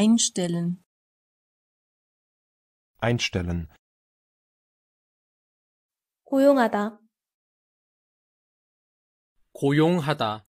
einstellen einstellen 고용하다 고용하다